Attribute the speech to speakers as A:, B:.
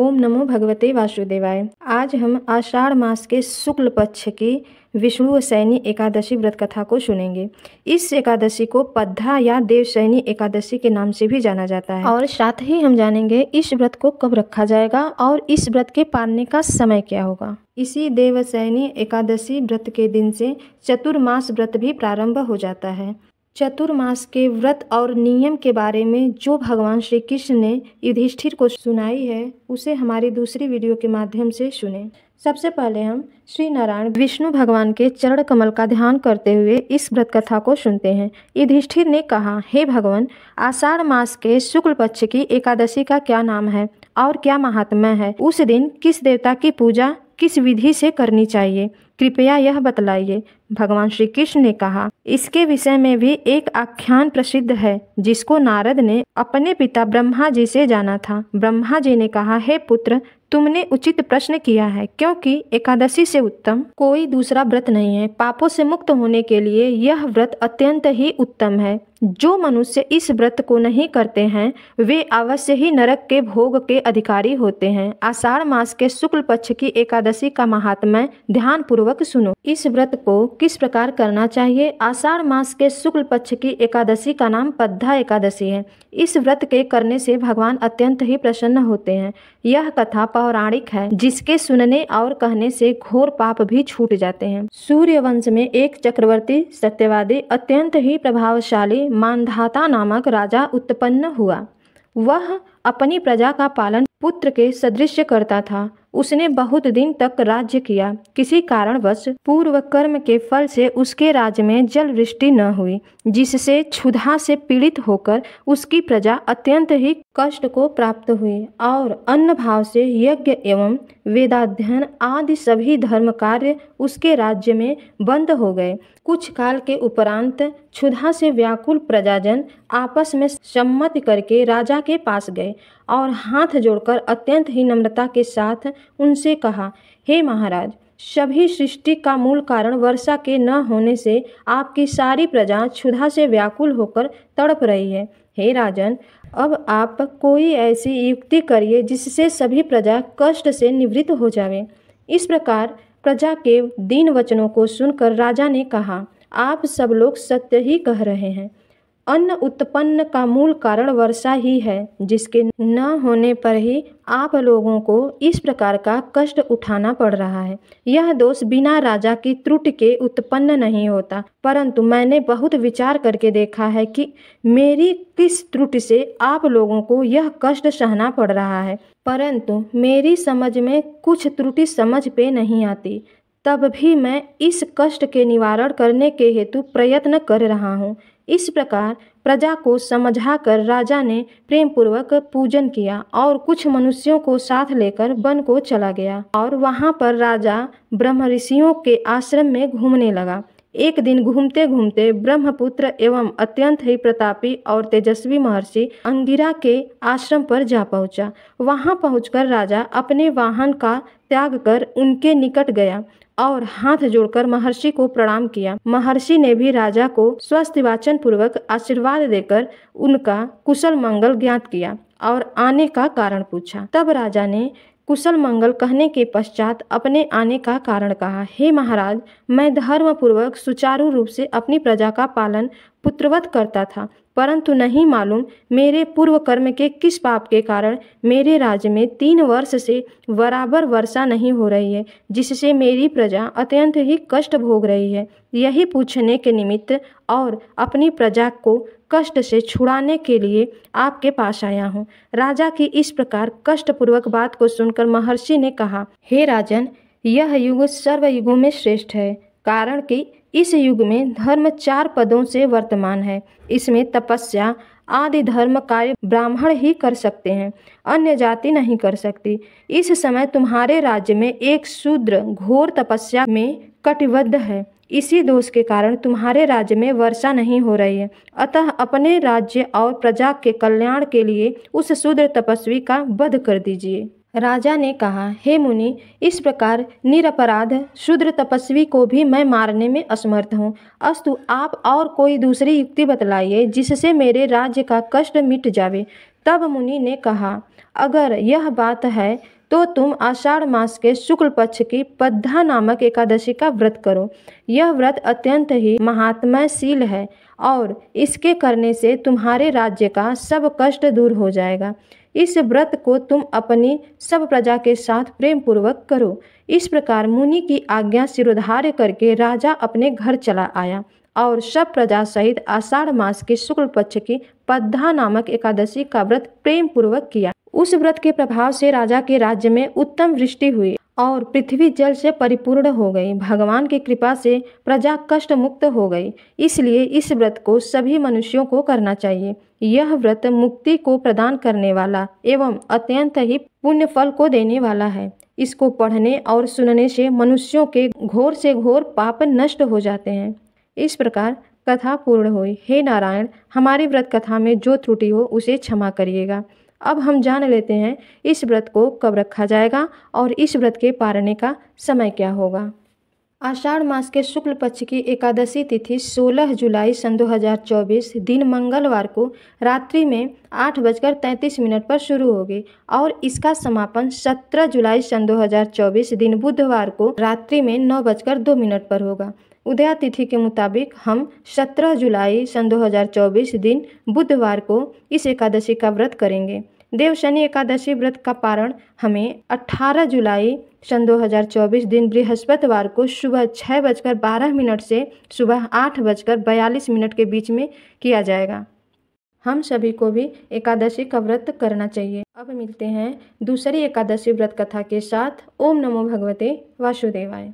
A: ओम नमो भगवते वासुदेवाय आज हम आषाढ़ मास के शुक्ल पक्ष की विष्णु सैनी एकादशी व्रत कथा को सुनेंगे इस एकादशी को पद्धा या देव सैनी एकादशी के नाम से भी जाना जाता है और साथ ही हम जानेंगे इस व्रत को कब रखा जाएगा और इस व्रत के पालने का समय क्या होगा इसी देव सैनी एकादशी व्रत के दिन से चतुर्मास व्रत भी प्रारंभ हो जाता है चतुर्मास के व्रत और नियम के बारे में जो भगवान श्री कृष्ण ने युधिष्ठिर को सुनाई है उसे हमारी दूसरी वीडियो के माध्यम से सुने सबसे पहले हम श्री नारायण विष्णु भगवान के चरण कमल का ध्यान करते हुए इस व्रत कथा को सुनते हैं युधिष्ठिर ने कहा हे भगवान आषाढ़ मास के शुक्ल पक्ष की एकादशी का क्या नाम है और क्या महात्मा है उस दिन किस देवता की पूजा किस विधि से करनी चाहिए कृपया यह बतलाइए भगवान श्री कृष्ण ने कहा इसके विषय में भी एक आख्यान प्रसिद्ध है जिसको नारद ने अपने पिता ब्रह्मा जी से जाना था ब्रह्मा जी ने कहा हे पुत्र तुमने उचित प्रश्न किया है क्योंकि एकादशी से उत्तम कोई दूसरा व्रत नहीं है पापों से मुक्त होने के लिए यह व्रत अत्यंत ही उत्तम है जो मनुष्य इस व्रत को नहीं करते हैं वे अवश्य ही नरक के भोग के अधिकारी होते हैं आषाढ़ मास के शुक्ल पक्ष की एकादशी का महात्मा ध्यान पूर्वक सुनो इस व्रत को किस प्रकार करना चाहिए आषाढ़ मास के शुक्ल पक्ष की एकादशी का नाम पद्धा एकादशी है इस व्रत के करने से भगवान अत्यंत ही प्रसन्न होते हैं यह कथा पौराणिक है जिसके सुनने और कहने से घोर पाप भी छूट जाते हैं सूर्य वंश में एक चक्रवर्ती सत्यवादी अत्यंत ही प्रभावशाली मानधाता नामक राजा उत्पन्न हुआ वह अपनी प्रजा का पालन पुत्र के सदृश करता था उसने बहुत दिन तक राज्य किया किसी कारणवश पूर्व कर्म के फल से उसके राज्य में जलवृष्टि न हुई जिससे क्षुधा से पीड़ित होकर उसकी प्रजा अत्यंत ही कष्ट को प्राप्त हुई और अन्न भाव से यज्ञ एवं वेदाध्ययन आदि सभी धर्म कार्य उसके राज्य में बंद हो गए कुछ काल के उपरांत क्षुधा से व्याकुल प्रजाजन आपस में सम्मत करके राजा के पास गए और हाथ जोड़कर अत्यंत ही नम्रता के साथ उनसे कहा हे महाराज सभी सृष्टि का मूल कारण वर्षा के न होने से आपकी सारी प्रजा क्षुधा से व्याकुल होकर तड़प रही है हे राजन अब आप कोई ऐसी युक्ति करिए जिससे सभी प्रजा कष्ट से निवृत्त हो जावे इस प्रकार प्रजा के दीन वचनों को सुनकर राजा ने कहा आप सब लोग सत्य ही कह रहे हैं अन्न उत्पन्न का मूल कारण वर्षा ही है जिसके न होने पर ही आप लोगों को इस प्रकार का कष्ट उठाना पड़ रहा है यह दोष बिना राजा की त्रुट के उत्पन्न नहीं होता परंतु मैंने बहुत विचार करके देखा है कि मेरी किस त्रुट से आप लोगों को यह कष्ट सहना पड़ रहा है परंतु मेरी समझ में कुछ त्रुटि समझ पे नहीं आती तब भी मैं इस कष्ट के निवारण करने के हेतु प्रयत्न कर रहा हूँ इस प्रकार प्रजा को समझाकर राजा ने प्रेमपूर्वक पूजन किया और कुछ मनुष्यों को साथ लेकर वन को चला गया और वहाँ पर राजा ब्रह्म ऋषियों के आश्रम में घूमने लगा एक दिन घूमते घूमते ब्रह्मपुत्र एवं अत्यंत ही प्रतापी और तेजस्वी महर्षि अंगिरा के आश्रम पर जा पहुंचा वहां पहुंचकर राजा अपने वाहन का त्याग कर उनके निकट गया और हाथ जोड़कर महर्षि को प्रणाम किया महर्षि ने भी राजा को स्वस्थ वाचन पूर्वक आशीर्वाद देकर उनका कुशल मंगल ज्ञात किया और आने का कारण पूछा तब राजा ने कुशल मंगल कहने के पश्चात अपने आने का कारण कहा हे महाराज मैं धर्म पूर्वक सुचारू रूप से अपनी प्रजा का पालन पुत्रवत करता था परंतु नहीं मालूम मेरे पूर्व कर्म के किस पाप के कारण मेरे राज्य में तीन वर्ष से बराबर वर्षा नहीं हो रही है जिससे मेरी प्रजा अत्यंत ही कष्ट भोग रही है यही पूछने के निमित्त और अपनी प्रजा को कष्ट से छुड़ाने के लिए आपके पास आया हूँ राजा की इस प्रकार कष्टपूर्वक बात को सुनकर महर्षि ने कहा हे राजन यह युग सर्वयुगों में श्रेष्ठ है कारण कि इस युग में धर्म चार पदों से वर्तमान है इसमें तपस्या आदि धर्म कार्य ब्राह्मण ही कर सकते हैं अन्य जाति नहीं कर सकती इस समय तुम्हारे राज्य में एक शूद्र घोर तपस्या में कटिबद्ध है इसी दोष के कारण तुम्हारे राज्य में वर्षा नहीं हो रही है अतः अपने राज्य और प्रजा के कल्याण के लिए उस शूद्र तपस्वी का वध कर दीजिए राजा ने कहा हे मुनि इस प्रकार निरपराध शूद्र तपस्वी को भी मैं मारने में असमर्थ हूँ अस्तु आप और कोई दूसरी युक्ति बतलाइए जिससे मेरे राज्य का कष्ट मिट जावे तब मुनि ने कहा अगर यह बात है तो तुम आषाढ़ मास के शुक्ल पक्ष की पद्धा नामक एकादशी का व्रत करो यह व्रत अत्यंत ही महात्माशील है और इसके करने से तुम्हारे राज्य का सब कष्ट दूर हो जाएगा इस व्रत को तुम अपनी सब प्रजा के साथ प्रेम पूर्वक करो इस प्रकार मुनि की आज्ञा सिरोधार्य करके राजा अपने घर चला आया और सब प्रजा सहित आषाढ़ मास के शुक्ल पक्ष की पद्धा नामक एकादशी का व्रत प्रेम पूर्वक किया उस व्रत के प्रभाव से राजा के राज्य में उत्तम वृष्टि हुई और पृथ्वी जल से परिपूर्ण हो गई भगवान की कृपा से प्रजा कष्ट मुक्त हो गई इसलिए इस व्रत को सभी मनुष्यों को करना चाहिए यह व्रत मुक्ति को प्रदान करने वाला एवं अत्यंत ही पुण्य फल को देने वाला है इसको पढ़ने और सुनने से मनुष्यों के घोर से घोर पाप नष्ट हो जाते हैं इस प्रकार कथा पूर्ण हुई हे नारायण हमारी व्रत कथा में जो त्रुटि हो उसे क्षमा करिएगा अब हम जान लेते हैं इस व्रत को कब रखा जाएगा और इस व्रत के पारने का समय क्या होगा आषाढ़ मास के शुक्ल पक्ष की एकादशी तिथि 16 जुलाई सन 2024 दिन मंगलवार को रात्रि में आठ बजकर तैंतीस मिनट पर शुरू होगी और इसका समापन 17 जुलाई सन 2024 दिन बुधवार को रात्रि में नौ बजकर दो मिनट पर होगा उदया तिथि के मुताबिक हम 17 जुलाई सन 2024 दिन बुधवार को इस एकादशी का व्रत करेंगे देव शनि एकादशी व्रत का पारण हमें 18 जुलाई सन 2024 दिन बृहस्पतिवार को सुबह छः बजकर बारह मिनट से सुबह आठ बजकर बयालीस मिनट के बीच में किया जाएगा हम सभी को भी एकादशी का व्रत करना चाहिए अब मिलते हैं दूसरी एकादशी व्रत कथा के साथ ओम नमो भगवते वासुदेवाय